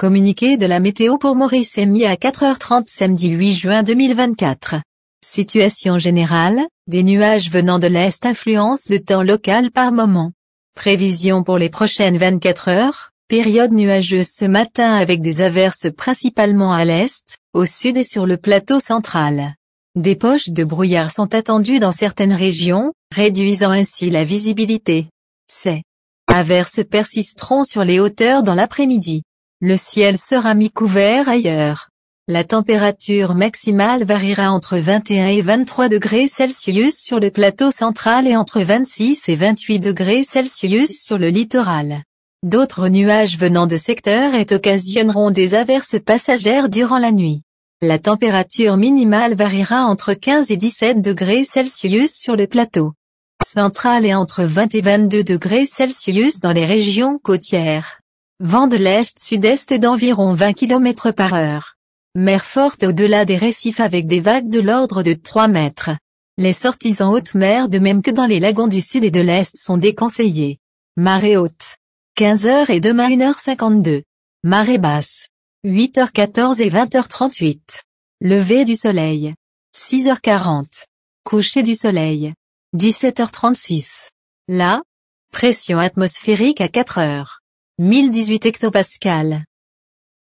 Communiqué de la météo pour Maurice mis à 4h30 samedi 8 juin 2024. Situation générale, des nuages venant de l'Est influencent le temps local par moment. Prévision pour les prochaines 24 heures, période nuageuse ce matin avec des averses principalement à l'Est, au Sud et sur le plateau central. Des poches de brouillard sont attendues dans certaines régions, réduisant ainsi la visibilité. C'est. averses persisteront sur les hauteurs dans l'après-midi. Le ciel sera mi-couvert ailleurs. La température maximale variera entre 21 et 23 degrés Celsius sur le plateau central et entre 26 et 28 degrés Celsius sur le littoral. D'autres nuages venant de secteurs et occasionneront des averses passagères durant la nuit. La température minimale variera entre 15 et 17 degrés Celsius sur le plateau central et entre 20 et 22 degrés Celsius dans les régions côtières. Vent de l'est sud-est d'environ 20 km par heure. Mer forte au-delà des récifs avec des vagues de l'ordre de 3 mètres. Les sorties en haute mer de même que dans les lagons du sud et de l'est sont déconseillées. Marée haute. 15h et demain 1h52. Marée basse. 8h14 et 20h38. Lever du soleil. 6h40. Coucher du soleil. 17h36. La pression atmosphérique à 4 h 1018 hectopascal.